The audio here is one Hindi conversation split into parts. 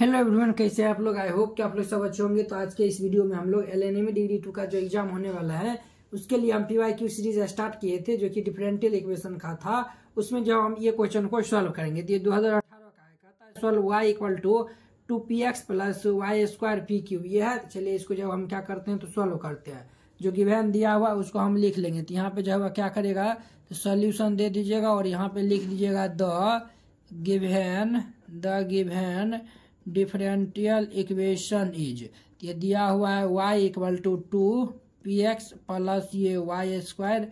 हेलो एवरीवन कैसे आप लोग आई होप कि आप लोग सब अच्छे होंगे तो आज के इस वीडियो में हम लोग L N M degree two का जो एग्जाम होने वाला है उसके लिए हम P Y Q series start किए थे जो कि डिफरेंटियल इक्वेशन का था उसमें जब हम ये क्वेश्चन को सॉल्व करेंगे तो ये दो हजार अठारह का है कहता solve Y equal to two P x plus Y square P Q ये है चलिए इसको जब हम क्या करते हैं तो सॉल्व करते हैं जो कि वैन दिया हुआ उसको हम लिख लेंगे तो यहाँ पे जो है क्या करेगा तो सोल्यूशन दे दीजिएगा और यहाँ पे लिख दीजिएगा the given the given differential equation is ये दिया हुआ है Y equal to two P x plus ये वाई स्क्वायर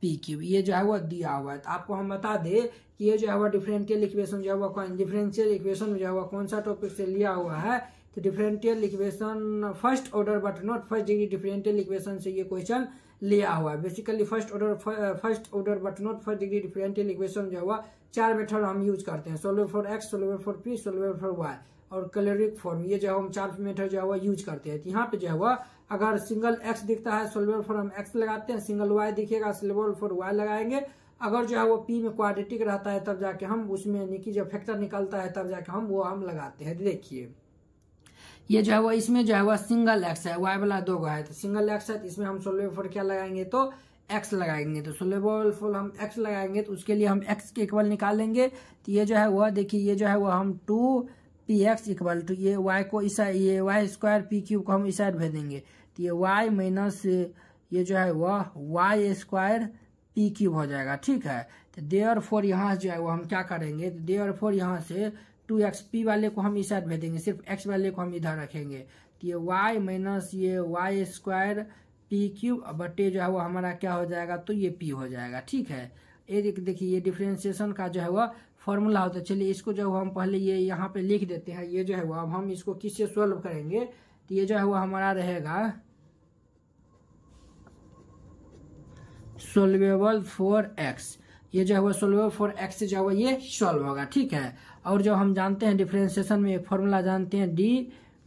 पी क्यू ये जो है वो दिया हुआ है तो आपको हम बता दें कि ये जो है वो डिफरेंशियल इक्वेशन जो है वो डिफरेंशियल इक्वेशन जो है वो कौन सा टॉपिक से लिया हुआ है तो differential equation first order but not first degree differential equation से ये क्वेश्चन लिया हुआ है basically first order first order but not first degree differential equation जो है चार मेथड हम यूज करते हैं solver for x solvable for p solvable for y और कलरिक फॉर्म ये जो है हम चार मेथड जो वो यूज करते हैं तो यहाँ पे जो है अगर सिंगल एक्स दिखता है सोलवर फॉर हम एक्स लगाते हैं सिंगल वाई दिखेगा सोलवर फॉर वाई लगाएंगे अगर जो है वो पी में क्वाड्रेटिक रहता है तब जाके हम उसमें यानी कि जब फैक्टर निकलता है तब जाके हम वो हम लगाते हैं तो देखिए ये जो है वो इसमें जो है वो सिंगल एक्स है वाई वाला दो है तो सिंगल एक्स है तो इसमें हम सोलवेबल फोर क्या लगाएंगे तो एक्स लगाएंगे तो सोलवेबल फोर हम एक्स लगाएंगे तो उसके लिए हम एक्स के इक्वल निकालेंगे तो ये जो है वह देखिए ये जो है वो हम two P x equal to ये वाई को इस ये वाई स्क्वायर पी क्यूब को हम इस साइड भेजेंगे तो ये वाई माइनस ये जो है वह वाई स्क्वायर पी क्यूब हो जाएगा ठीक है तो और फोर यहाँ जो है वो हम क्या करेंगे तो और फोर यहाँ से टू एक्स पी वाले को हम इस साइड भेजेंगे सिर्फ एक्स वाले को हम इधर रखेंगे तो ये वाई माइनस ये वाई स्क्वायर पी क्यूब बटे जो है वो हमारा क्या हो जाएगा तो ये पी हो जाएगा ठीक है ये देखिए ये डिफ्रेंसिएशन का जो है वह फॉर्मूला होता है चलिए इसको जो हम पहले ये यहाँ पे लिख देते हैं ये जो है वो अब हम इसको किससे सोल्व करेंगे तो ये जो है वो हमारा रहेगा सोल्वेबल फोर एक्स ये जो है वो सोल्वेबल फोर एक्स से जो है ये सोल्व होगा ठीक है और जो हम जानते हैं डिफ्रेंसिएशन में फॉर्मूला जानते हैं डी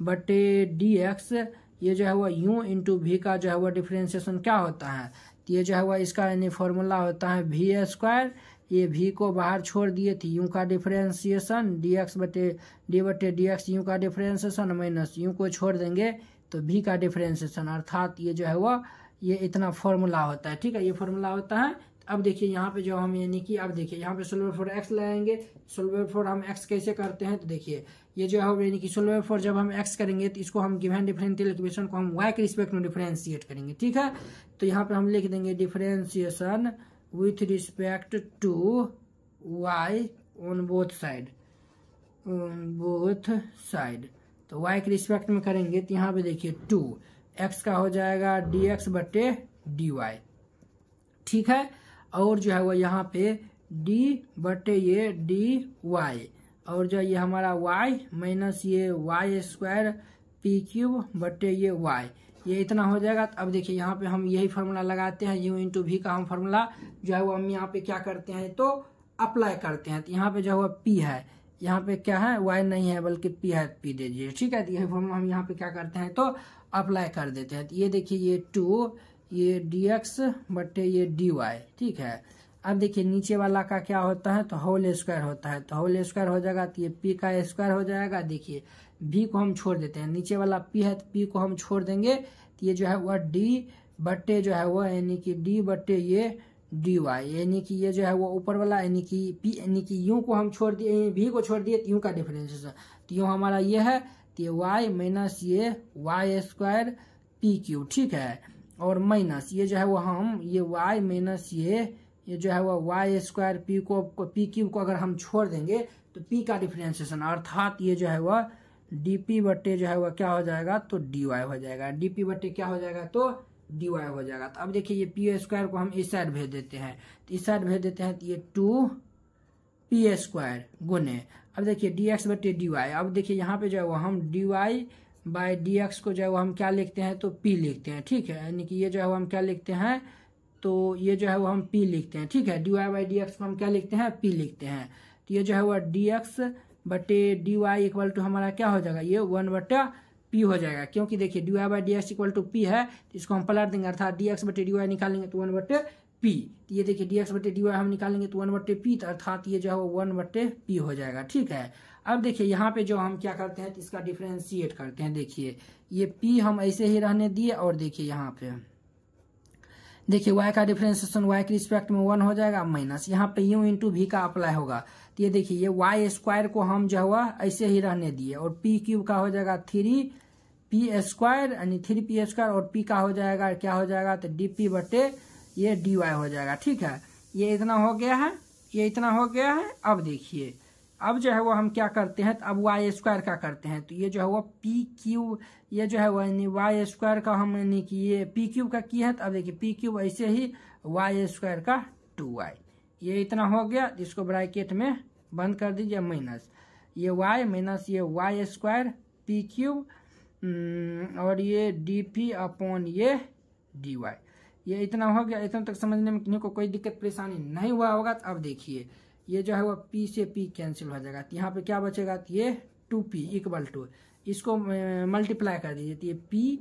बटे डी एक्स ये जो है वो यू इंटू भी का जो है वो डिफ्रेंसिएशन क्या होता है तो ये जो है वो इसका यानी फॉर्मूला होता है वी स्क्वायर ये भी को बाहर छोड़ दिए थे यू का डिफ्रेंसिएशन डी एक्स बटे डी बटे डी एक्स यू का डिफ्रेंसिएशन माइनस यू को छोड़ देंगे तो भी का डिफ्रेंसिएशन अर्थात ये जो है वह ये इतना फॉर्मूला होता है ठीक है ये फॉर्मूला होता है अब देखिए यहाँ पे जो हम यानी कि अब देखिए यहाँ पे सोलवर फोर एक्स लगाएंगे सोलवर फोर हम एक्स कैसे करते हैं तो देखिए ये जो है यानी कि सोलवर फोर जब हम एक्स करेंगे तो इसको हम गिवन डिफरेंशियल इक्वेशन को हम वाई के रिस्पेक्ट में डिफ्रेंशिएट करेंगे ठीक है तो यहाँ पे हम लिख देंगे differentiation with respect to y on both side on both side तो y के रिस्पेक्ट में करेंगे तो यहाँ पे देखिए टू एक्स का हो जाएगा डी एक्स बटे डी वाई ठीक है और जो है वो यहाँ पे डी बटे ये डी वाई और जो ये हमारा y माइनस ये वाई स्क्वायर पी क्यूब बटे ये y ये इतना हो जाएगा तो अब देखिए यहाँ पे हम यही फार्मूला लगाते हैं यू इंटू वी का हम फार्मूला जो है वो हम यहाँ पे क्या करते हैं तो अप्लाई करते हैं तो यहाँ पे जो वो पी है यहाँ पे क्या है वाई नहीं है बल्कि पी है पी दे दीजिए ठीक है तो यही फार्मूला हम यहाँ पे क्या करते हैं तो अप्लाई कर देते हैं तो ये देखिए ये टू ये डी एक्स बटे ये डी वाई ठीक है अब देखिए नीचे वाला का क्या होता है तो होल स्क्वायर होता है तो होल स्क्वायर हो जाएगा तो ये पी का स्क्वायर हो जाएगा देखिए बी को हम छोड़ देते हैं नीचे वाला पी है तो पी को हम छोड़ देंगे तो ये जो है वह डी बट्टे जो है वह यानी कि डी बट्टे ये डी वाई यानी कि ये जो है वो ऊपर वाला यानी कि पी यानी कि यू को हम छोड़ दिए भी को छोड़ दिए तो यू का डिफरेंस तो यू हमारा ये है तो ये वाई माइनस ये वाई स्क्वायर पी क्यू ठीक है और माइनस ये जो है वो हम ये वाई माइनस ये ये जो है वो वाई स्क्वायर पी को पी क्यू को अगर हम छोड़ देंगे तो पी का डिफरेंशिएशन अर्थात ये जो है वह डी पी बटे जो है वह क्या हो जाएगा तो डी वाई हो जाएगा डी पी बटे क्या हो जाएगा तो डी वाई हो जाएगा तो अब देखिए ये पी स्क्वायर को हम इस साइड भेज देते हैं तो इस साइड भेज देते हैं तो ये टू पी स्क्वायर गुने अब देखिए डी एक्स बटे डी वाई अब देखिए यहाँ पे जो है वो हम d y by d x को जो है वो हम क्या लिखते हैं तो पी लिखते हैं ठीक है यानी कि ये जो है वो हम क्या लिखते हैं तो ये जो है वो हम पी लिखते हैं ठीक है d y by d x को हम क्या लिखते हैं पी लिखते हैं तो ये जो है वह डी एक्स बटे डी वाई इक्वल टू हमारा क्या हो जाएगा ये वन बटे पी हो जाएगा क्योंकि देखिए d y by d x equal to p है तो इसको हम पलट देंगे अर्थात डी एक्स बटे डी वाई निकालेंगे तो वन बट्टे पी तो ये देखिए डी एक्स बटे डी वाई हम निकालेंगे तो वन बट्टे पी तो अर्थात ये जो है वो वन बट्टे पी हो जाएगा ठीक है अब देखिए यहाँ पे जो हम क्या करते हैं तो इसका डिफ्रेंशिएट करते हैं देखिए ये पी हम ऐसे ही रहने दिए और देखिए यहाँ पे देखिए वाई का डिफ्रेंसिएशन वाई के रिस्पेक्ट में वन हो जाएगा माइनस यहाँ पे यू इंटू भी का अप्लाई होगा तो ये देखिए ये वाई स्क्वायर को हम जो हुआ ऐसे ही रहने दिए और पी क्यूब का हो जाएगा थ्री पी स्क्वायर यानी थ्री पी स्क्वायर और पी का हो जाएगा क्या हो जाएगा तो डी पी बटे ये डी वाई हो जाएगा ठीक है ये इतना हो गया है ये इतना हो गया है अब देखिए अब जो है वो हम क्या करते हैं तो अब वाई स्क्वायर का करते हैं तो ये जो है वो पी क्यू ये जो है वो यानी वाई स्क्वायर का हम यानी कि ये पी क्यू का किया है तो अब देखिए पी क्यू ऐसे ही वाई स्क्वायर का टू वाई ये इतना हो गया जिसको ब्रैकेट में बंद कर दीजिए माइनस ये वाई माइनस ये वाई स्क्वायर पी क्यू और ये डी पी अपॉन ये डी वाई ये इतना हो गया इतना तक समझने में किन्हीं को कोई दिक्कत परेशानी नहीं हुआ होगा तो अब देखिए ये जो है वो पी से पी कैंसिल हो जाएगा तो यहाँ पे क्या बचेगा तो ये टू पी इक्वल टू इसको मल्टीप्लाई कर दीजिए तो ये पी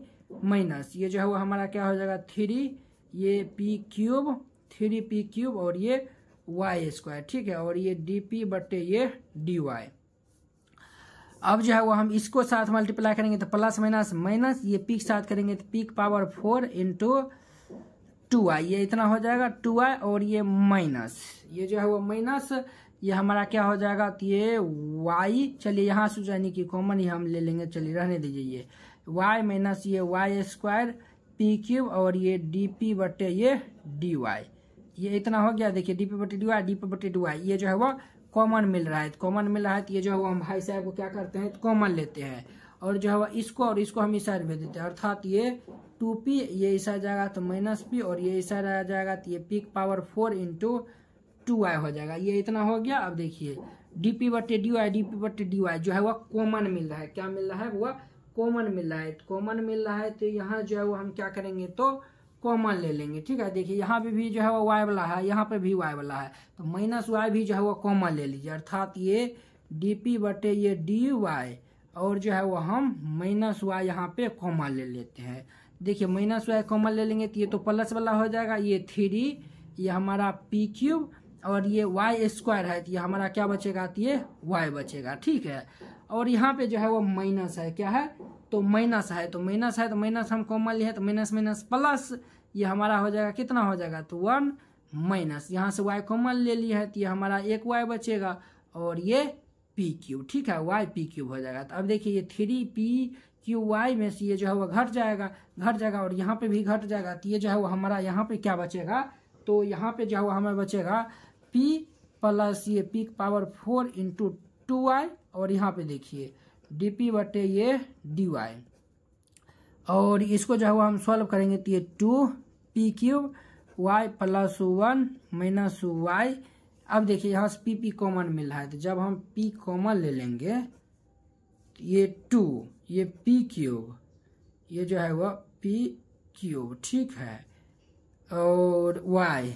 माइनस ये जो है वो हमारा क्या हो जाएगा थ्री ये p cube three p cube और ये वाई स्क्वायर ठीक है और ये डी पी बटे ये डी वाई अब जो है वो हम इसको साथ मल्टीप्लाई करेंगे तो प्लस माइनस माइनस ये पीक साथ करेंगे तो पीक पावर फोर इंटू टू आई ये इतना हो जाएगा टू आई और ये माइनस ये जो है वो माइनस ये हमारा क्या हो जाएगा तो ये वाई चलिए यहाँ से यानी कि कॉमन ही हम ले लेंगे चलिए रहने दीजिए ये वाई माइनस ये वाई स्क्वायर पी क्यूब और ये डी पी बटे ये डी वाई ये इतना हो गया देखिए डी पी बटे डी वाई डी पी बटे डी वाई ये जो है वो कॉमन मिल रहा है कॉमन मिल रहा है तो ये जो है वो हम भाई साहब को क्या करते हैं तो कॉमन लेते हैं और जो है इसको और इसको हम इस साइड भेज देते हैं अर्थात ये टू पी ये इस साइड जाएगा तो माइनस पी और ये इस साइड आ जाएगा तो ये पीक पावर फोर इंटू टू आई हो जाएगा ये इतना हो गया अब देखिए डी पी बटे डी वाई डी पी बटे डी वाई जो है वह कॉमन मिल रहा है क्या मिल रहा है वह कॉमन मिल रहा है कॉमन मिल रहा है तो यहाँ जो है वो हम क्या करेंगे तो कॉमन ले लेंगे ठीक है देखिए यहाँ पे भी जो है वो वाई वाला है यहाँ पे भी वाई वाला है तो माइनस वाई भी जो है वो कॉमन ले लीजिए अर्थात ये डी पी बटे ये डी वाई और जो है वो हम माइनस वाई यहाँ पे कॉमा ले लेते हैं देखिए माइनस वाई कॉमा ले लेंगे तो ये तो प्लस वाला हो जाएगा ये थ्री ये हमारा पी क्यूब और ये वाई स्क्वायर है तो ये हमारा क्या बचेगा तो ये वाई बचेगा ठीक है और यहाँ पे जो है वो माइनस है क्या है तो माइनस है तो माइनस है तो माइनस हम कॉमन लिए तो माइनस माइनस प्लस ये हमारा हो जाएगा कितना हो जाएगा तो वन माइनस यहाँ से वाई कॉमन ले लिया है तो ये हमारा एक वाई बचेगा और ये पी क्यू ठीक है वाई पी क्यूब हो जाएगा तो अब देखिए ये थ्री पी क्यू वाई में से ये जो है वो घट जाएगा घट जाएगा और यहाँ पे भी घट जाएगा तो ये जो है वो हमारा यहाँ पे क्या बचेगा तो यहाँ पे जो है वो हमें बचेगा पी प्लस ये p power four into two y और यहाँ पे देखिए डी पी बटे ये डी वाई और इसको जो है वो हम सॉल्व करेंगे तो ये two p cube y plus one minus y अब देखिए यहाँ से पी पी कॉमन मिल रहा है तो जब हम पी कॉमन ले लेंगे तो ये टू ये पी क्यूब ये जो है वह पी क्यूब ठीक है और वाई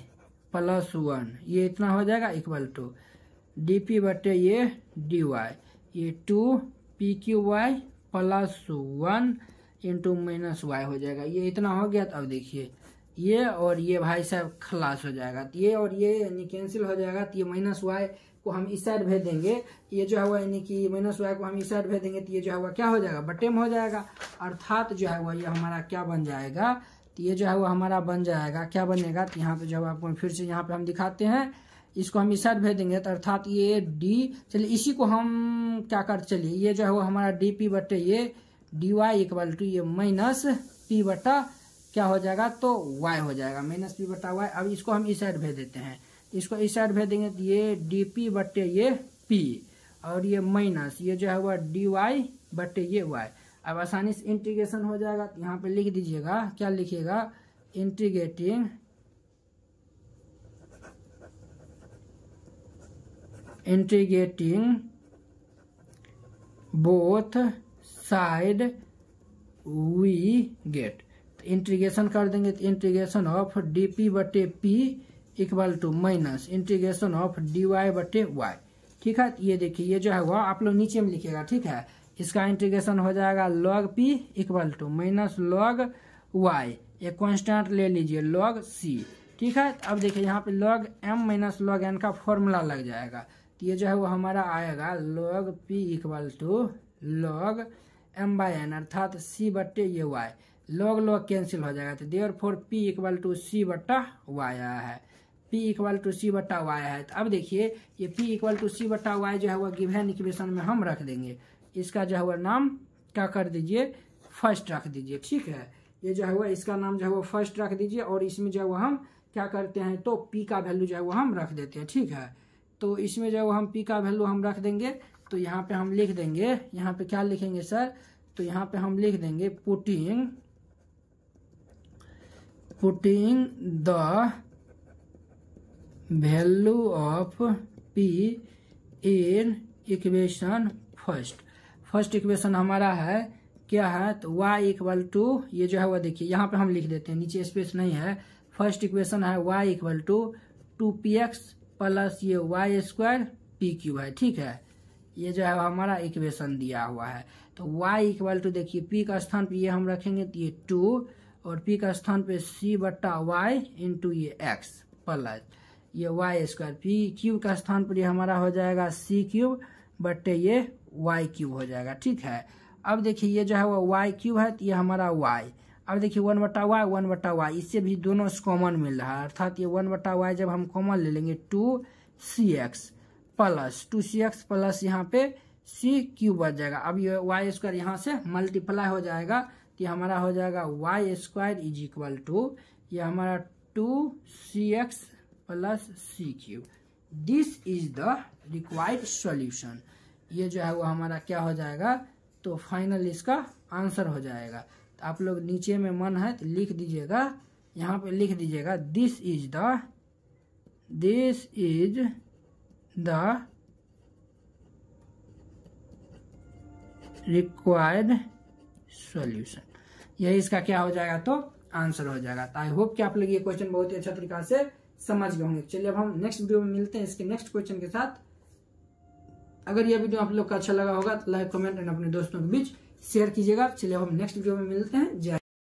प्लस वन ये इतना हो जाएगा इक्वल टू डी पी बटे ये डी वाई ये two p cube y plus one into minus y हो जाएगा ये इतना हो गया तो अब देखिए ये और ये भाई साहब खलास हो जाएगा तो ये और ये यानी कैंसिल हो जाएगा तो ये माइनस वाई को हम इस साइड भेज देंगे ये जो है हुआ यानी कि माइनस वाई को हम इस साइड भेज देंगे तो ये जो है हुआ क्या हो जाएगा बटेम हो जाएगा अर्थात जो है हुआ ये हमारा क्या बन जाएगा तो ये जो है हुआ हमारा बन जाएगा क्या बनेगा तो यहाँ पे जो आपको फिर से यहाँ पे हम दिखाते हैं इसको हम इस साइड भेज देंगे तो अर्थात ये डी चलिए इसी को हम क्या कर चलिए ये जो है वो हमारा डी पी बटे ये डी वाई इक्वल टू ये माइनस पी बटा क्या हो जाएगा तो वाई हो जाएगा माइनस पी बटा वाई अब इसको हम इस साइड भेज देते हैं इसको इस साइड भेज देंगे तो ये डी पी बटे ये पी और ये माइनस ये जो है वह डी वाई बटे ये वाई अब आसानी से इंटीग्रेशन हो जाएगा तो यहाँ पे लिख दीजिएगा क्या लिखिएगा integrating integrating both side we get integration कर देंगे तो इंटीग्रेशन ऑफ डी पी बटे p equal to minus integration of d y बटे वाई ठीक है ये देखिए ये जो है वह आप लोग नीचे में लिखिएगा ठीक है इसका इंटीग्रेशन हो जाएगा log p equal to minus log y एक कॉन्स्टेंट ले लीजिए लॉग सी ठीक है अब देखिए यहाँ पे log m minus log n का फॉर्मूला लग जाएगा तो ये जो है वो हमारा आएगा log p equal to log m by n अर्थात सी बट्टे ये वाई लॉग लॉग कैंसिल हो जाएगा तो therefore p equal to c बट्टा वाई आया है पी इक्वल टू सी बट्टा वाई है तो अब देखिए ये पी इक्वल टू सी बट्टा वाई जो है वह गिवन इक्वेशन में हम रख देंगे इसका जो है वह नाम क्या कर दीजिए फर्स्ट रख दीजिए ठीक है ये जो है वह इसका नाम जो है वह फर्स्ट रख दीजिए और इसमें जो है वह हम क्या करते हैं तो पी का वैल्यू जो है वह हम रख देते हैं ठीक है तो इसमें जो है वो हम पी का वैल्यू हम रख देंगे तो यहाँ पे हम लिख देंगे यहाँ पे क्या लिखेंगे सर तो यहाँ पे हम लिख देंगे putting putting the value of p in equation first first equation हमारा है क्या है तो y इक्वल टू ये जो है वह देखिए यहाँ पे हम लिख देते हैं नीचे स्पेस नहीं है फर्स्ट इक्वेशन है y equal to two P x plus ये वाई स्क्वायर पी क्यू है ठीक है ये जो है हमारा इक्वेशन दिया हुआ है तो y इक्वल टू देखिए p का स्थान पे ये हम रखेंगे तो ये टू और पी का स्थान पे सी बट्टा वाई इंटू ये एक्स प्लस ये वाई स्क्वायर पी क्यूब का स्थान पर ये हमारा हो जाएगा सी क्यूब बट्टे ये वाई क्यूब हो जाएगा ठीक है अब देखिए ये जो है वो वाई क्यूब है तो ये हमारा वाई अब देखिए वन बटा वाई वन बटा वाई इससे भी दोनों से कॉमन मिल रहा है अर्थात ये वन बटा वाई जब हम कॉमन ले लेंगे two c x plus two c x plus यहाँ पे सी क्यूब बच जाएगा अब ये वाई स्क्वायर यहाँ से मल्टीप्लाई हो जाएगा कि हमारा हो जाएगा y square is equal to ये हमारा two c x plus c cube this is the required solution ये जो है वो हमारा क्या हो जाएगा तो फाइनल इसका आंसर हो जाएगा तो आप लोग नीचे में मन है तो लिख दीजिएगा यहाँ पे लिख दीजिएगा this is the this is the required solution यही इसका क्या हो जाएगा तो आंसर हो जाएगा तो आई होप कि आप लोग ये क्वेश्चन बहुत ही अच्छा तरीका से समझ गए होंगे चलिए अब हम नेक्स्ट वीडियो में मिलते हैं इसके नेक्स्ट क्वेश्चन के साथ अगर यह वीडियो आप लोग का अच्छा लगा होगा तो लाइक कमेंट एंड अपने दोस्तों के बीच शेयर कीजिएगा चलिए हम नेक्स्ट वीडियो में मिलते हैं जय